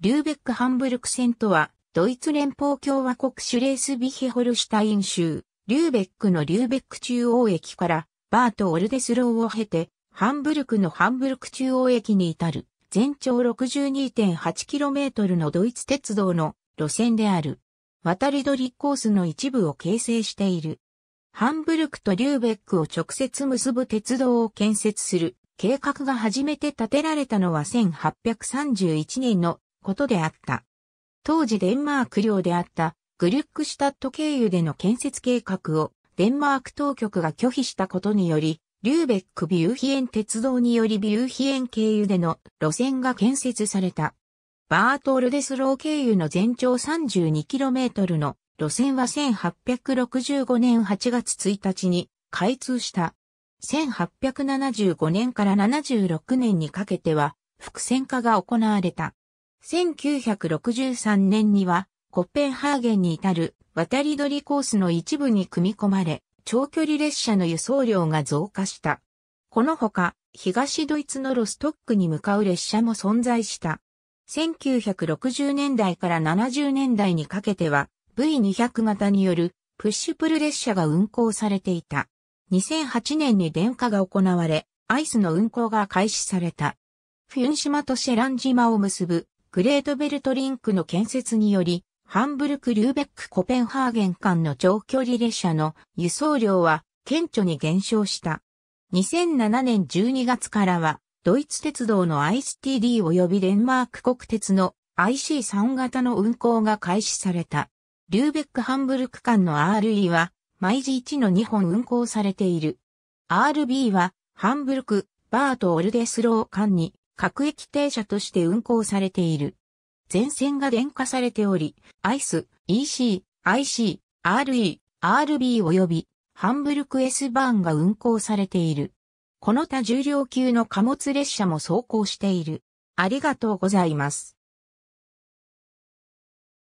リューベックハンブルク線とは、ドイツ連邦共和国シュレースビヒホルシュタイン州、リューベックのリューベック中央駅から、バート・オルデスローを経て、ハンブルクのハンブルク中央駅に至る、全長 62.8km のドイツ鉄道の路線である。渡り鳥コースの一部を形成している。ハンブルクとリューベックを直接結ぶ鉄道を建設する計画が初めて建てられたのは1831年のことであった。当時デンマーク領であったグリュックシュタット経由での建設計画をデンマーク当局が拒否したことにより、リューベックビューヒエン鉄道によりビューヒエン経由での路線が建設された。バートールデスロー経由の全長 32km の路線は1865年8月1日に開通した。1875年から76年にかけては、伏線化が行われた。1963年にはコッペンハーゲンに至る渡り鳥コースの一部に組み込まれ、長距離列車の輸送量が増加した。このほか、東ドイツのロストックに向かう列車も存在した。1960年代から70年代にかけては V200 型によるプッシュプル列車が運行されていた。2008年に電化が行われ、アイスの運行が開始された。フィュン島とシェラン島を結ぶグレートベルトリンクの建設により、ハンブルク・リューベック・コペンハーゲン間の長距離列車の輸送量は顕著に減少した。2007年12月からは、ドイツ鉄道の ICTD 及びデンマーク国鉄の IC3 型の運行が開始された。リューベック・ハンブルク間の RE は、毎時1の2本運行されている。RB は、ハンブルク、バート・オルデスロー間に各駅停車として運行されている。全線が電化されており、ICE、EC、IC、RE、RB 及びハンブルク S バーンが運行されている。この他重量級の貨物列車も走行している。ありがとうございます。